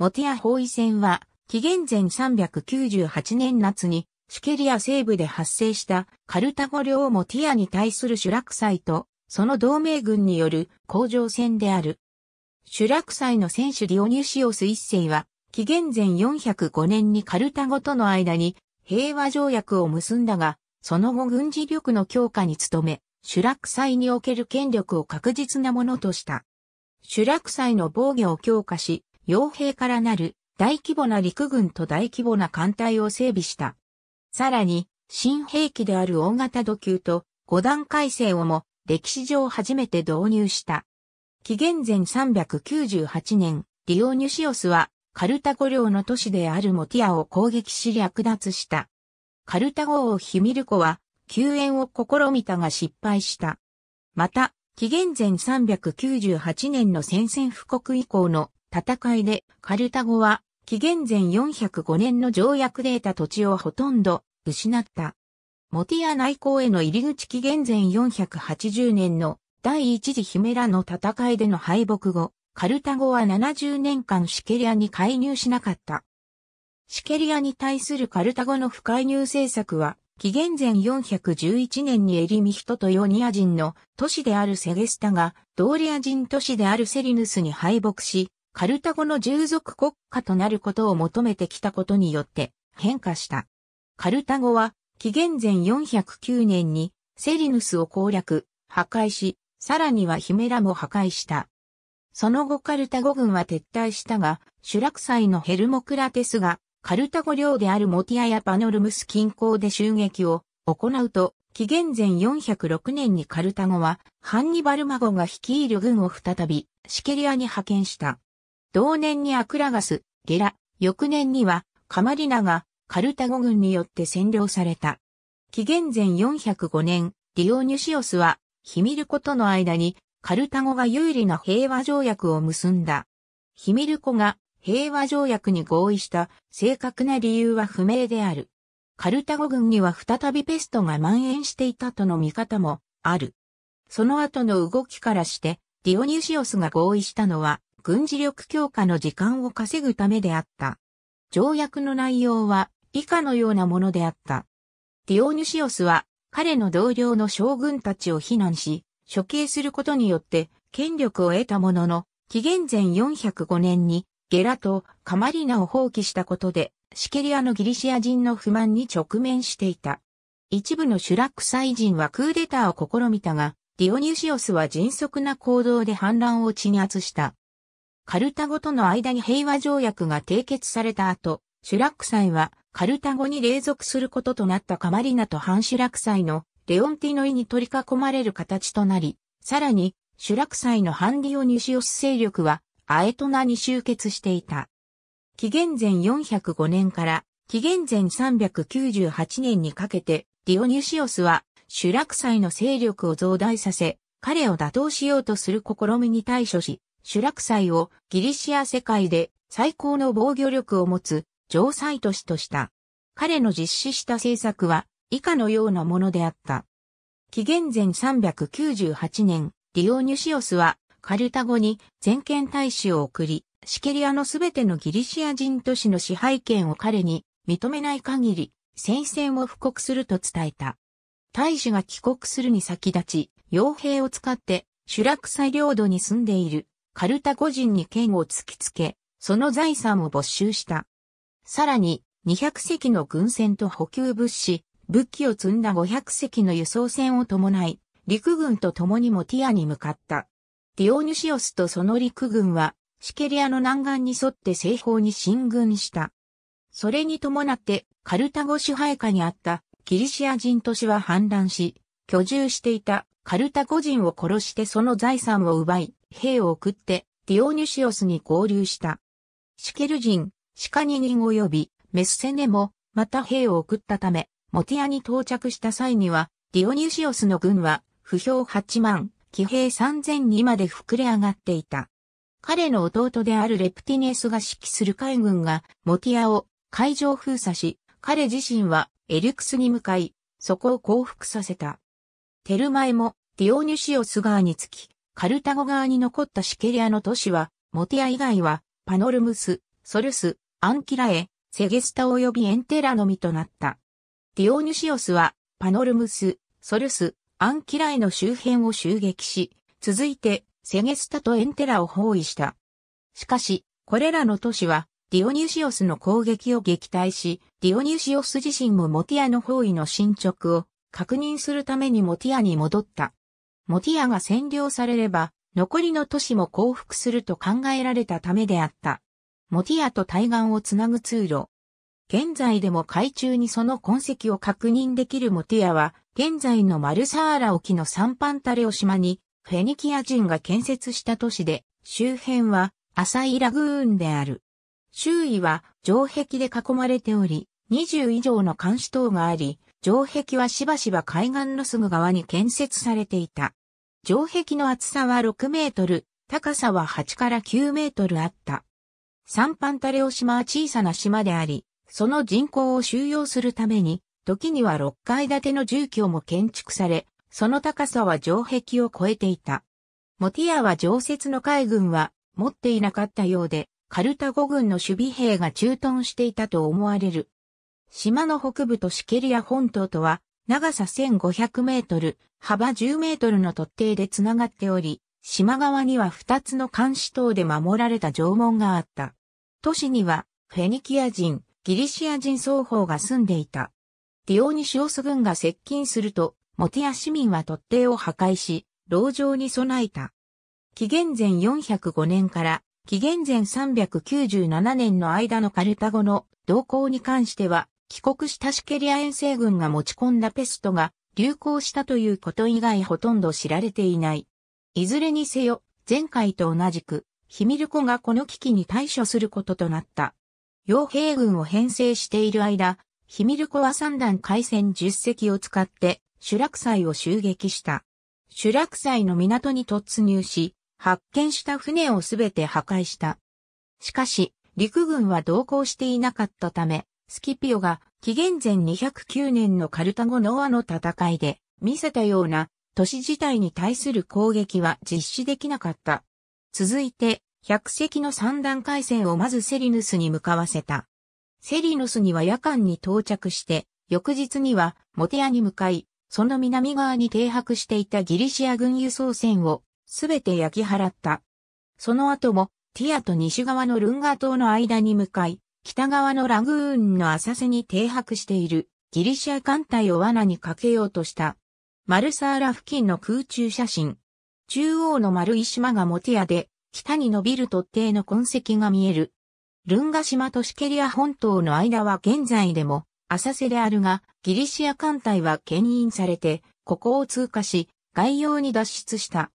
モティア包囲戦は、紀元前398年夏に、シュケリア西部で発生したカルタゴ領モティアに対するシュラク祭と、その同盟軍による工場戦である。シュラク祭の選手ディオニュシオス一世は、紀元前405年にカルタゴとの間に平和条約を結んだが、その後軍事力の強化に努め、シュラク祭における権力を確実なものとした。シュラク祭の防御を強化し、傭兵からなる大規模な陸軍と大規模な艦隊を整備した。さらに、新兵器である大型土球と五段改正をも歴史上初めて導入した。紀元前398年、ディオニュシオスはカルタゴ領の都市であるモティアを攻撃し略奪した。カルタゴ王ヒミルコは救援を試みたが失敗した。また、紀元前398年の宣戦布告以降の戦いで、カルタゴは、紀元前405年の条約で得た土地をほとんど失った。モティア内港への入り口紀元前480年の第一次ヒメラの戦いでの敗北後、カルタゴは70年間シケリアに介入しなかった。シケリアに対するカルタゴの不介入政策は、紀元前411年にエリミヒトとヨニア人の都市であるセゲスタが、ドーリア人都市であるセリヌスに敗北し、カルタゴの従属国家となることを求めてきたことによって変化した。カルタゴは紀元前409年にセリヌスを攻略、破壊し、さらにはヒメラも破壊した。その後カルタゴ軍は撤退したが、シュラクサイのヘルモクラテスがカルタゴ領であるモティアやパノルムス近郊で襲撃を行うと、紀元前406年にカルタゴはハンニバルマゴが率いる軍を再びシケリアに派遣した。同年にアクラガス、ゲラ、翌年にはカマリナがカルタゴ軍によって占領された。紀元前405年、ディオニュシオスはヒミルコとの間にカルタゴが有利な平和条約を結んだ。ヒミルコが平和条約に合意した正確な理由は不明である。カルタゴ軍には再びペストが蔓延していたとの見方もある。その後の動きからして、ディオニュシオスが合意したのは軍事力強化の時間を稼ぐためであった。条約の内容は以下のようなものであった。ディオニュシオスは彼の同僚の将軍たちを非難し、処刑することによって権力を得たものの、紀元前405年にゲラとカマリナを放棄したことで、シケリアのギリシア人の不満に直面していた。一部のシュラックサイ人はクーデターを試みたが、ディオニュシオスは迅速な行動で反乱を鎮圧した。カルタゴとの間に平和条約が締結された後、シュラック祭はカルタゴに隷属することとなったカマリナと反シュラク祭のレオンティノイに取り囲まれる形となり、さらに、シュラク祭のハンディオニシオス勢力はアエトナに集結していた。紀元前405年から紀元前398年にかけて、ディオニュシオスは、シュラク祭の勢力を増大させ、彼を打倒しようとする試みに対処し、シュラク祭をギリシア世界で最高の防御力を持つ城塞都市とした。彼の実施した政策は以下のようなものであった。紀元前398年、ディオニュシオスはカルタゴに全権大使を送り、シケリアのすべてのギリシア人都市の支配権を彼に認めない限り、戦線を布告すると伝えた。大使が帰国するに先立ち、傭兵を使って、シュラクサ領土に住んでいるカルタゴ人に剣を突きつけ、その財産を没収した。さらに、200隻の軍船と補給物資、武器を積んだ500隻の輸送船を伴い、陸軍と共にもティアに向かった。ディオニュシオスとその陸軍は、シケリアの南岸に沿って西方に進軍した。それに伴って、カルタゴ支配下にあったギリシア人都市は反乱し、居住していたカルタゴ人を殺してその財産を奪い、兵を送って、ディオニュシオスに合流した。シケル人、シカニ人及びメスセネも、また兵を送ったため、モティアに到着した際には、ディオニュシオスの軍は、不評8万、騎兵3000にまで膨れ上がっていた。彼の弟であるレプティネスが指揮する海軍が、モティアを海上封鎖し、彼自身はエルクスに向かい、そこを降伏させた。テルマエもディオニュシオス側につき、カルタゴ側に残ったシケリアの都市は、モティア以外は、パノルムス、ソルス、アンキラエ、セゲスタ及びエンテラのみとなった。ディオニシオスは、パノルムス、ソルス、アンキラエの周辺を襲撃し、続いて、セゲスタとエンテラを包囲した。しかし、これらの都市は、ディオニュシオスの攻撃を撃退し、ディオニュシオス自身もモティアの包囲の進捗を確認するためにモティアに戻った。モティアが占領されれば、残りの都市も降伏すると考えられたためであった。モティアと対岸をつなぐ通路。現在でも海中にその痕跡を確認できるモティアは、現在のマルサーラ沖のサンパンタレオ島に、フェニキア人が建設した都市で、周辺は浅いラグーンである。周囲は城壁で囲まれており、20以上の監視塔があり、城壁はしばしば海岸のすぐ側に建設されていた。城壁の厚さは6メートル、高さは8から9メートルあった。サンパンタレオ島は小さな島であり、その人口を収容するために、時には6階建ての住居も建築され、その高さは城壁を超えていた。モティアは常設の海軍は持っていなかったようで、カルタゴ軍の守備兵が駐屯していたと思われる。島の北部とシケリア本島とは長さ1500メートル、幅10メートルの突堤で繋がっており、島側には2つの監視塔で守られた城門があった。都市には、フェニキア人、ギリシア人双方が住んでいた。ディオニシオス軍が接近すると、モティア市民は突堤を破壊し、牢城に備えた。紀元前405年から紀元前397年の間のカルタゴの動向に関しては、帰国したシケリア遠征軍が持ち込んだペストが流行したということ以外ほとんど知られていない。いずれにせよ、前回と同じく、ヒミルコがこの危機に対処することとなった。傭兵軍を編成している間、ヒミルコは三段海戦10隻を使って、シュラクサイを襲撃した。シュラクサイの港に突入し、発見した船をすべて破壊した。しかし、陸軍は同行していなかったため、スキピオが紀元前209年のカルタゴノアの戦いで見せたような都市自体に対する攻撃は実施できなかった。続いて、百隻の三段回戦をまずセリヌスに向かわせた。セリヌスには夜間に到着して、翌日にはモテアに向かい、その南側に停泊していたギリシア軍輸送船をすべて焼き払った。その後もティアと西側のルンガ島の間に向かい、北側のラグーンの浅瀬に停泊しているギリシア艦隊を罠にかけようとした。マルサーラ付近の空中写真。中央の丸い島がモテアで、北に伸びる突堤の痕跡が見える。ルンガ島とシケリア本島の間は現在でも浅瀬であるが、ギリシア艦隊は牽引されて、ここを通過し、外洋に脱出した。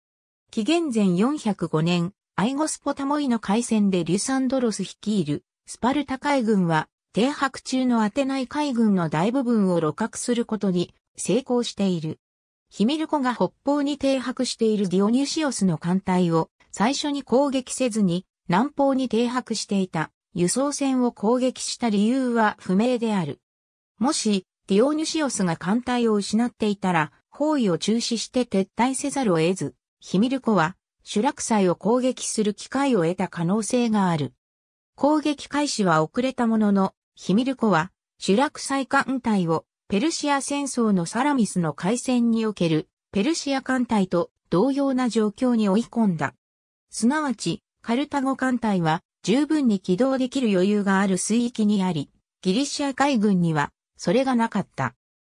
紀元前405年、アイゴスポタモイの海戦でリュサンドロス率いるスパルタ海軍は、停泊中のアテナイ海軍の大部分を露獲することに成功している。ヒミルコが北方に停泊しているディオニュシオスの艦隊を最初に攻撃せずに南方に停泊していた輸送船を攻撃した理由は不明である。もしディオニュシオスが艦隊を失っていたら包囲を中止して撤退せざるを得ず、ヒミルコは、シュラクサイを攻撃する機会を得た可能性がある。攻撃開始は遅れたものの、ヒミルコは、主落再艦隊を、ペルシア戦争のサラミスの海戦における、ペルシア艦隊と同様な状況に追い込んだ。すなわち、カルタゴ艦隊は、十分に起動できる余裕がある水域にあり、ギリシア海軍には、それがなかった。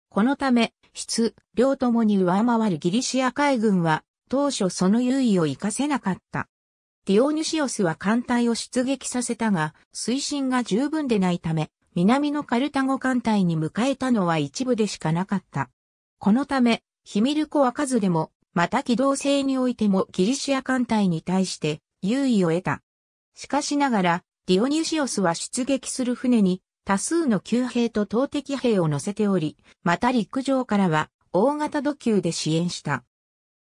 このため、質、量ともに上回るギリシア海軍は、当初その優位を活かせなかった。ディオニュシオスは艦隊を出撃させたが、水深が十分でないため、南のカルタゴ艦隊に迎えたのは一部でしかなかった。このため、ヒミルコは数でも、また機動性においてもギリシア艦隊に対して優位を得た。しかしながら、ディオニュシオスは出撃する船に多数の旧兵と投擲兵を乗せており、また陸上からは大型土球で支援した。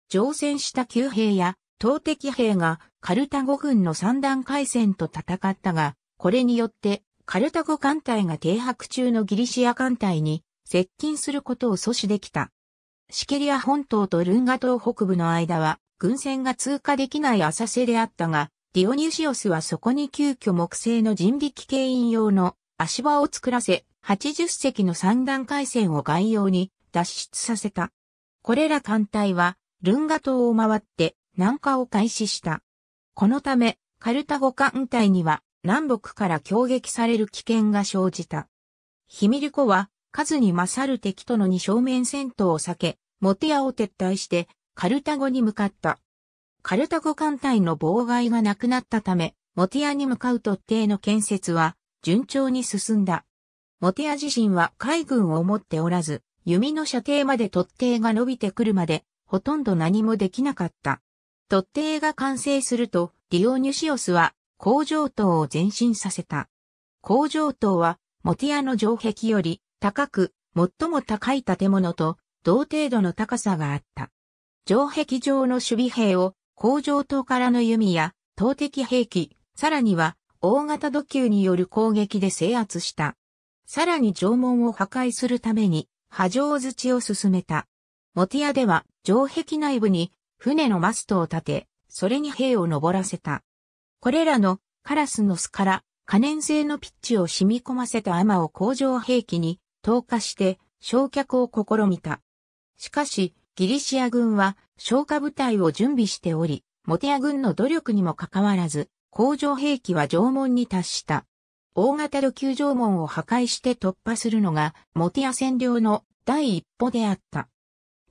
乗船した旧兵や投敵兵がカルタゴ軍の三段海戦と戦ったが、これによってカルタゴ艦隊が停泊中のギリシア艦隊に接近することを阻止できた。シケリア本島とルンガ島北部の間は軍船が通過できない浅瀬であったが、ディオニュシオスはそこに急遽木製の人力牽引用の足場を作らせ、80隻の三段海戦を概要に脱出させた。これら艦隊はルンガ島を回って南下を開始した。このため、カルタゴ艦隊には南北から攻撃される危険が生じた。ヒミルコは数に勝る敵との二正面戦闘を避け、モテアを撤退してカルタゴに向かった。カルタゴ艦隊の妨害がなくなったため、モテアに向かう突堤の建設は順調に進んだ。モテア自身は海軍を持っておらず、弓の射程まで突堤が伸びてくるまで、ほとんど何もできなかった。突堤が完成すると、ディオニュシオスは工場塔を前進させた。工場塔は、モティアの城壁より高く、最も高い建物と同程度の高さがあった。城壁上の守備兵を工場塔からの弓や投擲兵器、さらには大型土球による攻撃で制圧した。さらに城門を破壊するために、波状土を進めた。モティアでは城壁内部に船のマストを立て、それに兵を登らせた。これらのカラスの巣から可燃性のピッチを染み込ませた雨を工場兵器に投下して焼却を試みた。しかし、ギリシア軍は消火部隊を準備しており、モテア軍の努力にもかかわらず、工場兵器は縄文に達した。大型土球縄文を破壊して突破するのが、モテア占領の第一歩であった。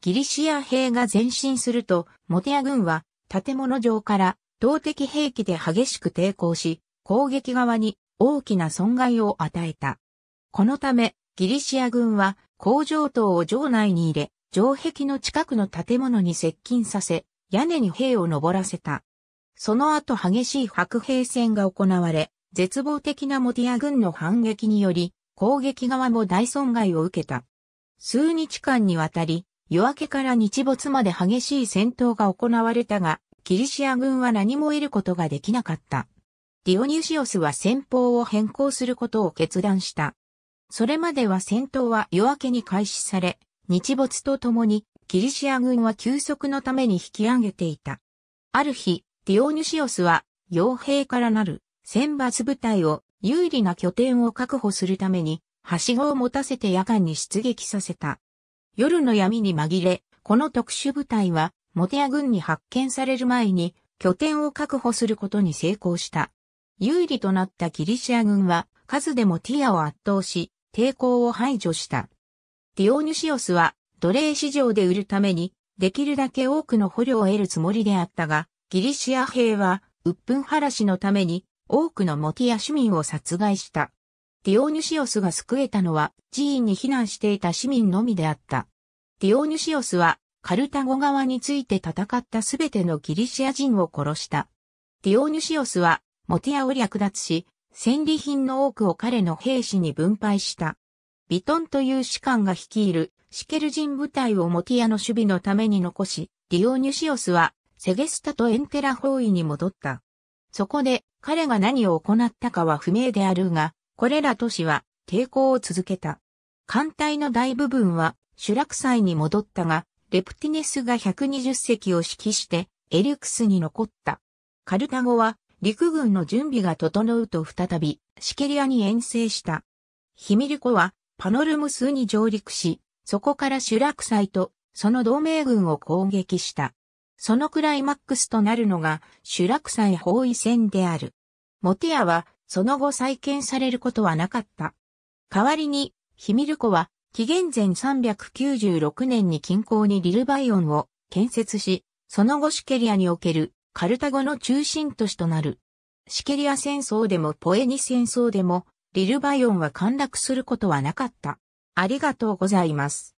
ギリシア兵が前進すると、モテア軍は建物上から投的兵器で激しく抵抗し、攻撃側に大きな損害を与えた。このため、ギリシア軍は工場等を城内に入れ、城壁の近くの建物に接近させ、屋根に兵を登らせた。その後激しい白兵戦が行われ、絶望的なモティア軍の反撃により、攻撃側も大損害を受けた。数日間にわたり、夜明けから日没まで激しい戦闘が行われたが、キリシア軍は何も得ることができなかった。ディオニュシオスは戦法を変更することを決断した。それまでは戦闘は夜明けに開始され、日没とともにキリシア軍は休息のために引き上げていた。ある日、ディオニュシオスは傭兵からなる選抜部隊を有利な拠点を確保するために、はしごを持たせて夜間に出撃させた。夜の闇に紛れ、この特殊部隊は、モテヤ軍に発見される前に、拠点を確保することに成功した。有利となったギリシア軍は、数でもティアを圧倒し、抵抗を排除した。ディオニュシオスは、奴隷市場で売るために、できるだけ多くの捕虜を得るつもりであったが、ギリシア兵は、鬱憤晴らしのために、多くのモティア市民を殺害した。ディオニュシオスが救えたのは寺院に避難していた市民のみであった。ディオニュシオスはカルタゴ側について戦ったすべてのギリシア人を殺した。ディオニュシオスはモティアを略奪し、戦利品の多くを彼の兵士に分配した。ビトンという士官が率いるシケル人部隊をモティアの守備のために残し、ディオニュシオスはセゲスタとエンテラ包囲に戻った。そこで彼が何を行ったかは不明であるが、これら都市は抵抗を続けた。艦隊の大部分はクサ祭に戻ったが、レプティネスが120隻を指揮してエリュクスに残った。カルタゴは陸軍の準備が整うと再びシケリアに遠征した。ヒミルコはパノルムスに上陸し、そこからシュラクサイとその同盟軍を攻撃した。そのクライマックスとなるのがシュラクサイ包囲戦である。モテアはその後再建されることはなかった。代わりに、ヒミルコは、紀元前396年に近郊にリルバイオンを建設し、その後シケリアにおけるカルタゴの中心都市となる。シケリア戦争でもポエニ戦争でも、リルバイオンは陥落することはなかった。ありがとうございます。